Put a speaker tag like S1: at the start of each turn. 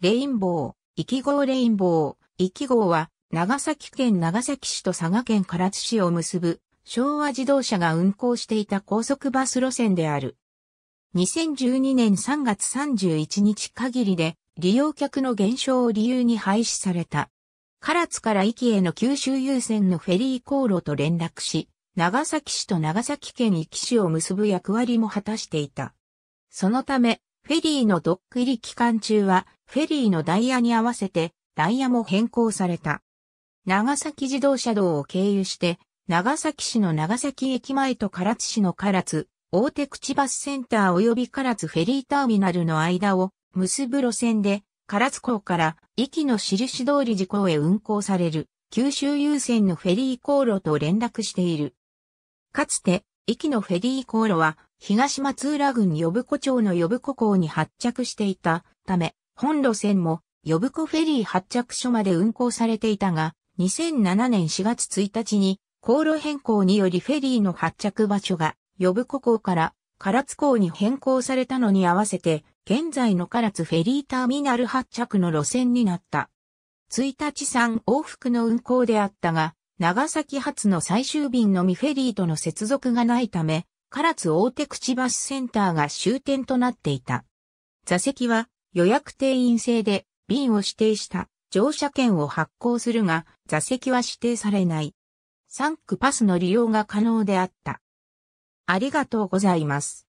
S1: レ
S2: インボー、キゴ号レインボー、キゴ号は、長崎県長崎市と佐賀県唐津市を結ぶ、昭和自動車が運行していた高速バス路線である。2012年3月31日限りで、利用客の減少を理由に廃止された。唐津から駅への九州優先のフェリー航路と連絡し、長崎市と長崎県壱市を結ぶ役割も果たしていた。そのため、フェリーのドック入り期間中は、フェリーのダイヤに合わせて、ダイヤも変更された。長崎自動車道を経由して、長崎市の長崎駅前と唐津市の唐津、大手口バスセンター及び唐津フェリーターミナルの間を結ぶ路線で、唐津港から、駅の印通り事故へ運行される、九州優先のフェリー航路と連絡している。かつて、駅のフェリー航路は、東松浦郡呼子町の呼子港に発着していたため、本路線も呼子フェリー発着所まで運行されていたが、2007年4月1日に航路変更によりフェリーの発着場所が呼子港から唐津港に変更されたのに合わせて、現在の唐津フェリーターミナル発着の路線になった。1日3往復の運行であったが、長崎発の最終便のみフェリーとの接続がないため、唐津大手口バスセンターが終点となっていた。座席は予約定員制で便を指定した乗車券を発行するが座席は指定されない。3区パスの利用が可能であった。ありがとうございます。